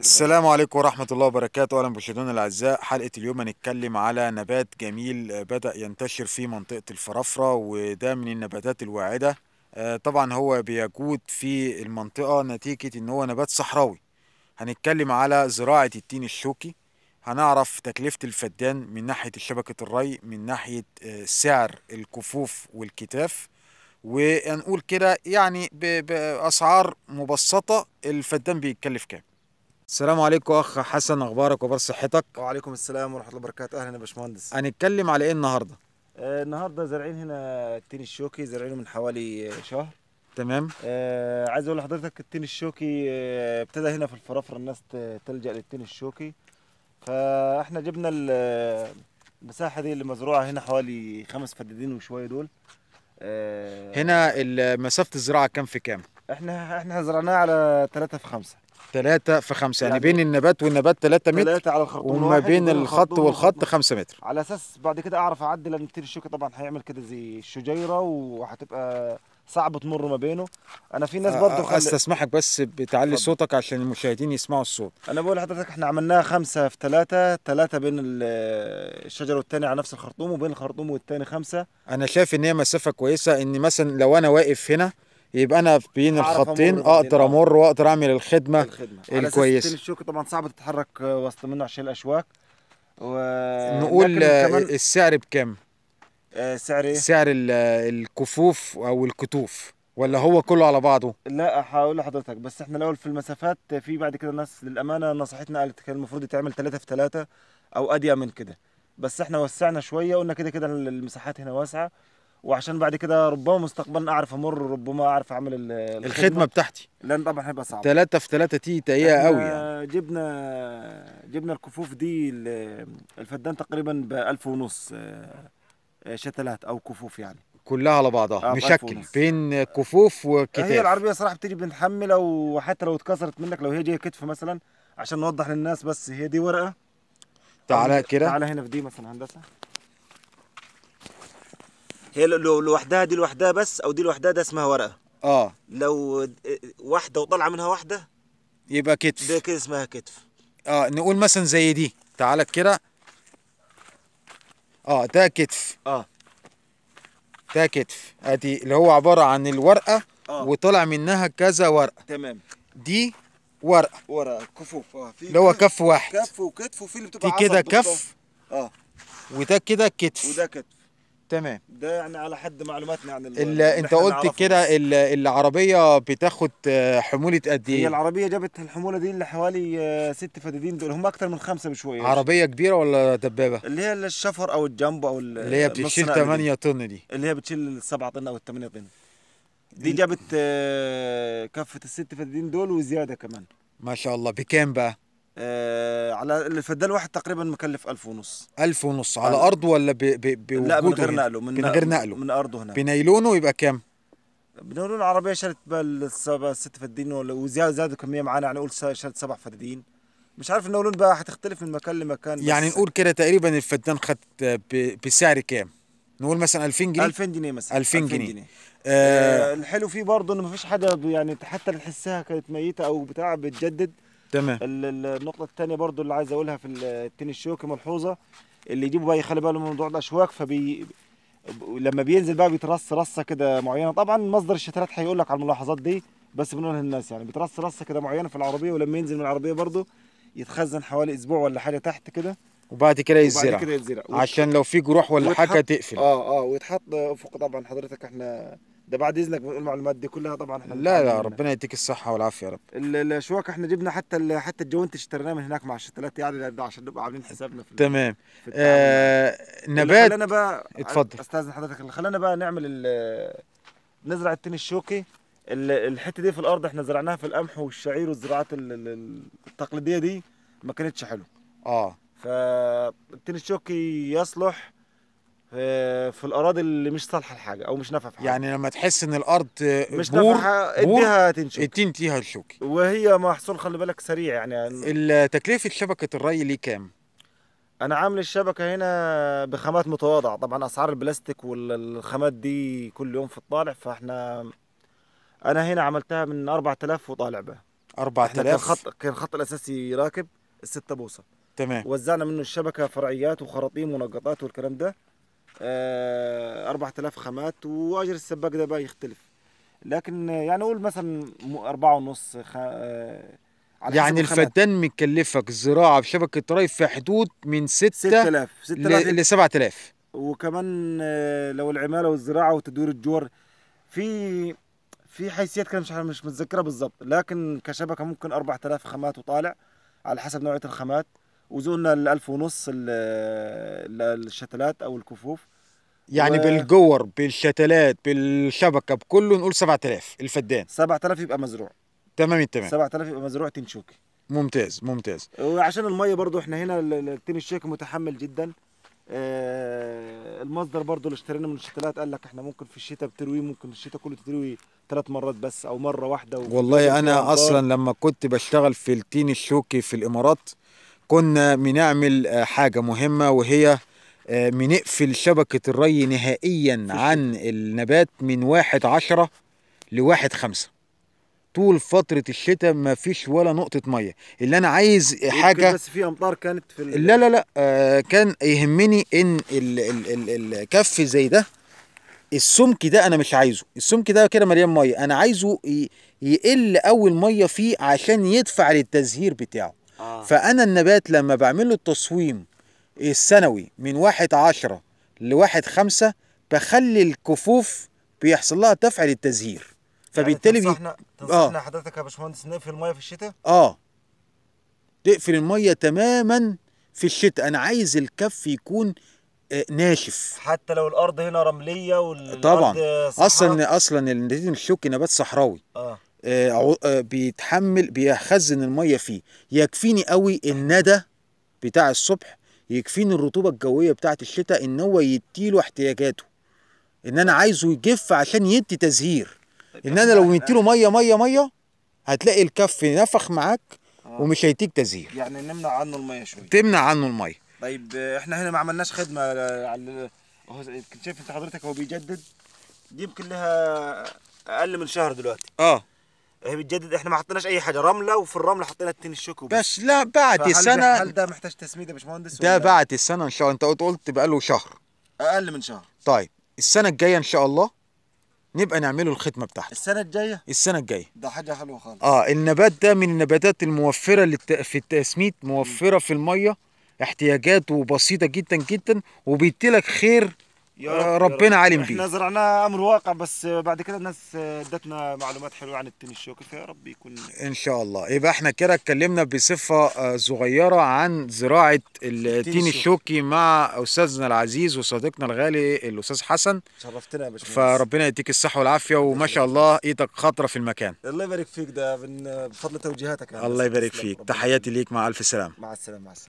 السلام عليكم ورحمة الله وبركاته أهلا بمشاهدينا الأعزاء حلقة اليوم هنتكلم على نبات جميل آه، بدأ ينتشر في منطقة الفرافرة وده من النباتات الواعدة آه، طبعا هو بيجود في المنطقة نتيجة إن هو نبات صحراوي هنتكلم على زراعة التين الشوكي هنعرف تكلفة الفدان من ناحية شبكة الري من ناحية آه، سعر الكفوف والكتاف ونقول كده يعني بأسعار مبسطة الفدان بيتكلف كام السلام عليكم اخ حسن اخبارك وبر صحتك وعليكم السلام ورحمه الله وبركاته اهلا يا باشمهندس هنتكلم على ايه النهارده آه النهارده زارعين هنا التين الشوكي زارعينه من حوالي شهر تمام آه عايز اقول لحضرتك التين الشوكي آه ابتدى هنا في الفرافره الناس تلجا للتين الشوكي فاحنا جبنا المساحه دي اللي مزروعه هنا حوالي خمس فدادين وشويه دول آه هنا مسافه الزراعه كام في كام احنا احنا زرعناه على 3 في 5 3 في 5 يعني, يعني بين النبات والنبات 3 متر 3 على الخرطوم وما بين الخط والخط 5 متر على اساس بعد كده اعرف اعدي لان كتير الشوكه طبعا هيعمل كده زي الشجيره وهتبقى صعب تمر ما بينه انا في ناس برضه خل... استسمحك بس بتعلي صوتك عشان المشاهدين يسمعوا الصوت انا بقول لحضرتك احنا عملناها خمسة في ثلاثة ثلاثة بين الشجرة والثاني على نفس الخرطوم وبين الخرطوم والثاني خمسة انا شايف ان هي مسافة كويسة ان مثلا لو انا واقف هنا يبقى انا بين الخطين اقدر امر واقدر اعمل الخدمه, الخدمة. الكويسه على الشوك طبعا صعب تتحرك وسط منه عشان الاشواك و... نقول السعر بكام آه، سعر ايه سعر الكفوف او الكتوف ولا هو كله على بعضه لا هقول لحضرتك بس احنا الاول في المسافات في بعد كده ناس للامانه نصيحتنا قالت كان المفروض يتعمل 3 في 3 او اضيق من كده بس احنا وسعنا شويه قلنا كده كده المساحات هنا واسعه وعشان بعد كده ربما مستقبلا اعرف امر ربما اعرف اعمل الخدمه, الخدمة بتاعتي لان طبعا هيبقى صعب ثلاثه في ثلاثه تي تقيله قوي يعني جبنا جبنا الكفوف دي الفدان تقريبا ب 1000 ونص آه، آه، شتلات او كفوف يعني كلها على بعضها آه مشكل بين كفوف وكتاف هي العربيه صراحه بتيجي او حتى لو اتكسرت منك لو هي جايه كتف مثلا عشان نوضح للناس بس هي دي ورقه تعالى كده تعالى هنا في دي مثلا هندسه هي لو لوحدها دي لوحدها بس او دي لوحدها ده اسمها ورقه اه لو آه، واحده وطالعه منها واحده يبقى كتف ده كده اسمها كتف اه نقول مثلا زي دي تعالى كده اه ده كتف اه ده كتف ادي اللي هو عباره عن الورقه آه. وطلع منها كذا ورقه تمام دي ورقه ورقه كفوف اه في اللي هو كف واحد كف وكتف وفي اللي بتبقى دي كده كف اه وده كده كتف وده كتف تمام ده يعني على حد معلوماتنا يعني ال انت قلت كده العربيه بتاخد آه، حموله قد ايه؟ هي العربيه جابت الحموله دي اللي حوالي آه، ست فدادين دول هم اكتر من خمسه بشويه عربيه كبيره ولا دبابه؟ اللي هي الشفر او الجامبو او اللي هي بتشيل 8 طن دي اللي هي بتشيل 7 طن او 8 طن دي جابت آه، كفه الست فدادين دول وزياده كمان ما شاء الله بكام بقى؟ آه على الفدان الواحد تقريبا مكلف 1000 ونص 1000 ونص على ألف. ارض ولا ب... ب... لا من غير يعني؟ نقله من, من غير نقله من ارضه هنا بنيلونه يبقى كام؟ بنيلون العربيه شالت ست فدين وزياده كميه معانا يعني قول شالت سبع فدين مش عارف النيلون بقى هتختلف من مكان لمكان يعني نقول كده تقريبا الفدان خد بسعر كام؟ نقول مثلا 2000 جنيه 2000 جنيه مثلا 2000 جنيه, جنيه. آه, آه الحلو فيه برضه انه فيش حاجه يعني حتى اللي تحسها كانت ميته او بتاع بتجدد تمام النقطه الثانيه برضو اللي عايز اقولها في التين الشوكي ملحوظه اللي يجيبوا بقى يخلي باله من موضوع الاشواك فبي لما بينزل بقى بيترص رصه كده معينه طبعا مصدر الشتلات هيقول لك على الملاحظات دي بس بنقولها للناس يعني بيترص رصه كده معينه في العربيه ولما ينزل من العربيه برضو يتخزن حوالي اسبوع ولا حاجه تحت كده وبعد كده يتزرع وبعد كده عشان لو في جروح ولا حاجه تقفل اه اه ويتحط فوق طبعا حضرتك احنا ده بعد اذنك بنقول المعلومات دي كلها طبعا احنا لا لا ربنا يديك الصحه والعافيه يا رب الاشواك احنا جبنا حتى حتى الجوانت اشتريناه من هناك مع الشتلات يعني عشان نبقى عاملين حسابنا في تمام في يعني. آه نبات بقى اتفضل استاذن حضرتك اللي بقى نعمل نزرع التين الشوكي الحته دي في الارض احنا زرعناها في القمح والشعير والزراعات التقليديه دي ما كانتش حلوه اه الشوكي يصلح آه، في الاراضي اللي مش صالحه لحاجه او مش نافعه في حاجه يعني لما تحس ان الارض آه، مش نافعه اديها تنشوكي اديها الشوكي وهي محصول خلي بالك سريع يعني تكلفه شبكه الري ليه كام؟ انا عامل الشبكه هنا بخامات متواضعه طبعا اسعار البلاستيك والخامات دي كل يوم في الطالع فاحنا انا هنا عملتها من 4000 وطالع بها 4000 كان الخط كان الخط الاساسي راكب الستة بوصه تمام وزعنا منه الشبكه فرعيات وخراطيم ونقطات والكلام ده ااا آه، 4000 خامات واجر السباك ده بقى يختلف لكن يعني قول مثلا أربعة ونص خ... آه على يعني الفدان مكلفك في بشبكه ري في حدود من 6 6000 6000 ل 7000 وكمان آه، لو العماله والزراعه وتدوير الجور في في حيثيات كده مش مش متذكرها بالظبط لكن كشبكه ممكن 4000 خامات وطالع على حسب نوعيه الخامات وزولنا ال 1000 ونص الشتلات او الكفوف يعني و... بالجور بالشتلات بالشبكه بكله نقول 7000 الفدان 7000 يبقى مزروع تمام التمام 7000 يبقى مزروع تنشوكي ممتاز ممتاز وعشان الميه برضو احنا هنا التين الشيك متحمل جدا آه المصدر برضو اللي اشترينا من الشتلات قال لك احنا ممكن في الشتاء بتروي ممكن الشتاء كله تروي ثلاث مرات بس او مره واحده والله انا اصلا لما كنت بشتغل في التين الشوكي في الامارات كنا بنعمل آه، حاجه مهمه وهي آه، بنقفل شبكه الري نهائيا عن النبات من واحد عشرة لواحد خمسة طول فترة الشتاء ما فيش ولا نقطة مية اللي أنا عايز حاجة بس في أمطار كانت في لا لا لا آه كان يهمني إن الكف زي ده السمك ده أنا مش عايزه السمك ده كده مليان مية أنا عايزه يقل أول مية فيه عشان يدفع للتزهير بتاعه آه. فانا النبات لما بعمل له التصويم السنوي من واحد عشرة لواحد خمسة بخلي الكفوف بيحصل لها دفع للتزهير يعني فبالتالي يعني تنصحنا, تنصحنا آه. حضرتك يا باشمهندس نقفل الميه في الشتاء اه تقفل الميه تماما في الشتاء انا عايز الكف يكون آه، ناشف حتى لو الارض هنا رمليه والارض طبعا صحراء. اصلا اصلا النتيجه الشوك نبات صحراوي اه آه، آه، بيتحمل بيخزن الميه فيه يكفيني قوي الندى بتاع الصبح يكفيني الرطوبه الجويه بتاعه الشتاء ان هو يديله احتياجاته ان انا عايزه يجف عشان يدي تزهير طيب ان انا لو مديله ميه ميه ميه هتلاقي الكف نفخ معاك آه. ومش هيديك تزهير يعني نمنع عنه الميه شويه تمنع عنه الميه طيب احنا هنا ما عملناش خدمه على شايف انت حضرتك هو بيجدد دي يمكن لها اقل من شهر دلوقتي اه هي بتجدد احنا ما حطيناش اي حاجه رمله وفي الرمله حطينا التين الشوكو بس لا بعد سنه هل ده محتاج تسميد يا باشمهندس ده بعد السنه ان شاء الله انت قلت قلت بقى له شهر اقل من شهر طيب السنه الجايه ان شاء الله نبقى نعمله الختمه بتاعته السنه الجايه السنه الجايه ده حاجه حلوه خالص اه النبات ده من النباتات الموفره للت... في التسميد موفره في الميه احتياجاته بسيطه جدا جدا وبيديلك خير يا آه، رب ربنا عالم بيه احنا زرعناها امر واقع بس بعد كده الناس ادتنا معلومات حلوه عن التنس الشوكي فيا رب يكون ان شاء الله يبقى احنا كده اتكلمنا بصفه آه، صغيره عن زراعه التين الشوكي مع استاذنا العزيز وصديقنا الغالي الاستاذ حسن شرفتنا يا باشمهندس فربنا يديك الصحه والعافيه وما شاء الله ايدك خطره في المكان الله يبارك فيك ده آه، بفضل توجيهاتك الله يبارك فيك تحياتي ليك مع الف سلامه مع السلامه مع السلامه